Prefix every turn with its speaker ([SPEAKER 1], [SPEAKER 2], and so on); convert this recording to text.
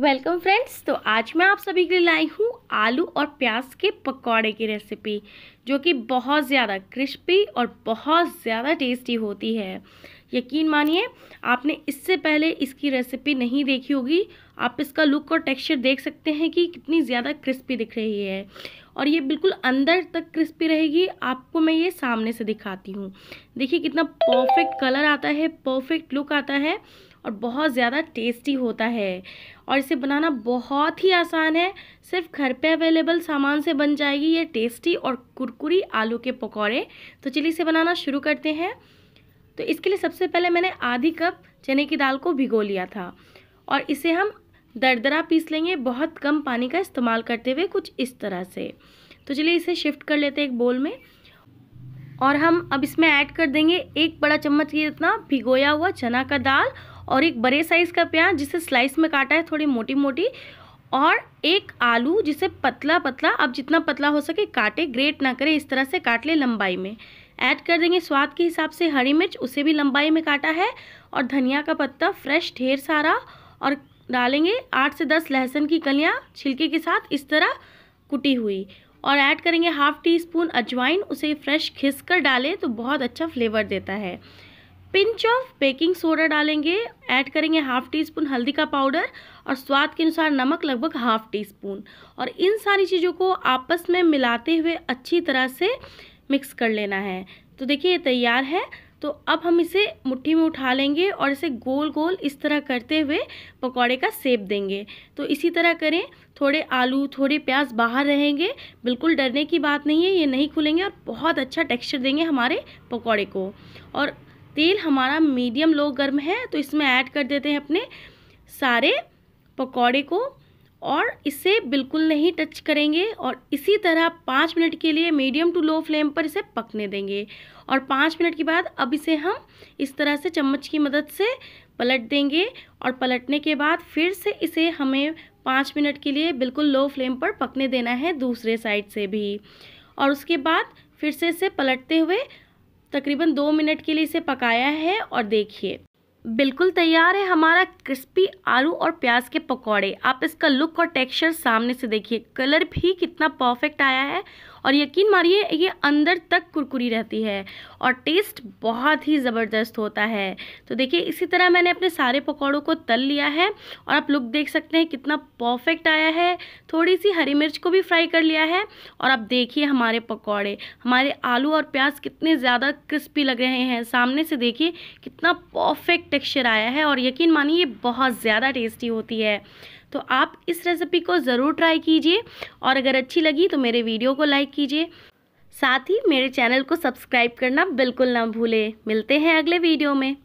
[SPEAKER 1] welcome friends तो आज मैं आप सभी के लिए लाई हूँ आलू और प्याज के पकौड़े की रेसिपी जो कि बहुत ज़्यादा क्रिस्पी और बहुत ज़्यादा टेस्टी होती है यकीन मानिए आपने इससे पहले इसकी रेसिपी नहीं देखी होगी आप इसका लुक और टेक्सचर देख सकते हैं कि कितनी ज़्यादा क्रिस्पी दिख रही है और ये बिल्कुल अंदर तक क्रिस्पी रहेगी आपको मैं ये सामने से दिखाती हूँ देखिए कितना परफेक्ट कलर आता है परफेक्ट लुक आता है और बहुत ज़्यादा टेस्टी होता है और इसे बनाना बहुत ही आसान है सिर्फ घर पे अवेलेबल सामान से बन जाएगी ये टेस्टी और कुरकुरी आलू के पकौड़े तो चलिए इसे बनाना शुरू करते हैं तो इसके लिए सबसे पहले मैंने आधी कप चने की दाल को भिगो लिया था और इसे हम दरदरा पीस लेंगे बहुत कम पानी का इस्तेमाल करते हुए कुछ इस तरह से तो चलिए इसे शिफ्ट कर लेते हैं एक बोल में और हम अब इसमें ऐड कर देंगे एक बड़ा चम्मच ये इतना भिगोया हुआ चना का दाल और एक बड़े साइज़ का प्याज जिसे स्लाइस में काटा है थोड़ी मोटी मोटी और एक आलू जिसे पतला पतला अब जितना पतला हो सके काटे ग्रेट ना करें इस तरह से काट ले लंबाई में ऐड कर देंगे स्वाद के हिसाब से हरी मिर्च उसे भी लंबाई में काटा है और धनिया का पत्ता फ्रेश ढेर सारा और डालेंगे आठ से दस लहसुन की कलियाँ छिलके के साथ इस तरह कुटी हुई और ऐड करेंगे हाफ़ टी स्पून अजवाइन उसे फ्रेश घिस कर डालें तो बहुत अच्छा फ्लेवर देता है पिंच ऑफ बेकिंग सोडा डालेंगे ऐड करेंगे हाफ टी स्पून हल्दी का पाउडर और स्वाद के अनुसार नमक लगभग हाफ टी स्पून और इन सारी चीज़ों को आपस में मिलाते हुए अच्छी तरह से मिक्स कर लेना है तो देखिए ये तैयार है तो अब हम इसे मुट्ठी में उठा लेंगे और इसे गोल गोल इस तरह करते हुए पकौड़े का सेप देंगे तो इसी तरह करें थोड़े आलू थोड़े प्याज बाहर रहेंगे बिल्कुल डरने की बात नहीं है ये नहीं खुलेंगे और बहुत अच्छा टेक्सचर देंगे हमारे पकौड़े को और तेल हमारा मीडियम लो गर्म है तो इसमें ऐड कर देते हैं अपने सारे पकौड़े को और इसे बिल्कुल नहीं टच करेंगे और इसी तरह पाँच मिनट के लिए मीडियम टू लो फ्लेम पर इसे पकने देंगे और पाँच मिनट के बाद अब इसे हम इस तरह से चम्मच की मदद से पलट देंगे और पलटने के बाद फिर से इसे हमें पाँच मिनट के लिए बिल्कुल लो फ्लेम पर पकने देना है दूसरे साइड से भी और उसके बाद फिर से इसे पलटते हुए तकरीबन दो मिनट के लिए इसे पकाया है और देखिए बिल्कुल तैयार है हमारा क्रिस्पी आलू और प्याज के पकौड़े आप इसका लुक और टेक्सचर सामने से देखिए कलर भी कितना परफेक्ट आया है और यकीन मानिए ये अंदर तक कुरकुरी रहती है और टेस्ट बहुत ही ज़बरदस्त होता है तो देखिए इसी तरह मैंने अपने सारे पकौड़ों को तल लिया है और आप लुक देख सकते हैं कितना परफेक्ट आया है थोड़ी सी हरी मिर्च को भी फ्राई कर लिया है और आप देखिए हमारे पकौड़े हमारे आलू और प्याज कितने ज़्यादा क्रिस्पी लग रहे हैं सामने से देखिए कितना परफेक्ट टेक्स्चर आया है और यकीन मानिए ये बहुत ज़्यादा टेस्टी होती है तो आप इस रेसिपी को ज़रूर ट्राई कीजिए और अगर अच्छी लगी तो मेरे वीडियो को लाइक कीजिए साथ ही मेरे चैनल को सब्सक्राइब करना बिल्कुल ना भूलें मिलते हैं अगले वीडियो में